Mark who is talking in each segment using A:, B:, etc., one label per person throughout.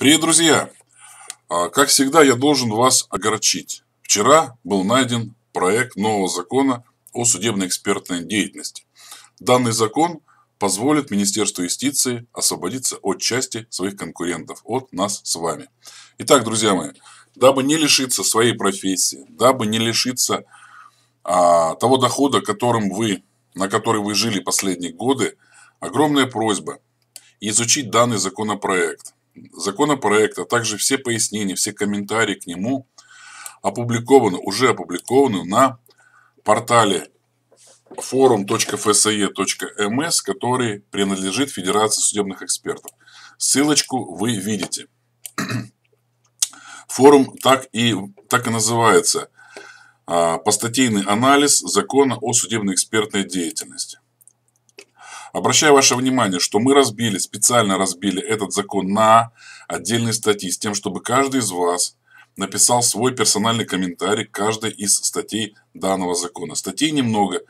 A: Привет, друзья! А, как всегда, я должен вас огорчить. Вчера был найден проект нового закона о судебно-экспертной деятельности. Данный закон позволит Министерству юстиции освободиться от части своих конкурентов, от нас с вами. Итак, друзья мои, дабы не лишиться своей профессии, дабы не лишиться а, того дохода, которым вы, на который вы жили последние годы, огромная просьба изучить данный законопроект – законопроект, а также все пояснения, все комментарии к нему опубликованы, уже опубликованы на портале forum.fse.ms, эм который принадлежит Федерации судебных экспертов. Ссылочку вы видите. Форум так и, так и называется а, «Постатейный анализ закона о судебно-экспертной деятельности». Обращаю ваше внимание, что мы разбили, специально разбили этот закон на отдельные статьи с тем, чтобы каждый из вас написал свой персональный комментарий к каждой из статей данного закона. Статей немного,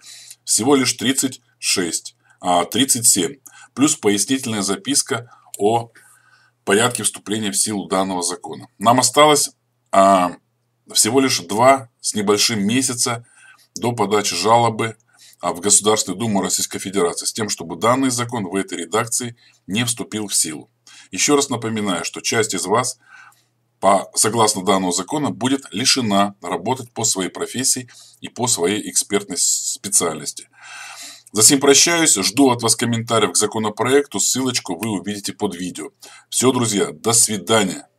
A: всего лишь 36, 37, а, плюс пояснительная записка о порядке вступления в силу данного закона. Нам осталось а, всего лишь два с небольшим месяца до подачи жалобы а в Государственную Думу Российской Федерации с тем, чтобы данный закон в этой редакции не вступил в силу. Еще раз напоминаю, что часть из вас, по, согласно данного закона, будет лишена работать по своей профессии и по своей экспертной специальности. За всем прощаюсь, жду от вас комментариев к законопроекту, ссылочку вы увидите под видео. Все, друзья, до свидания.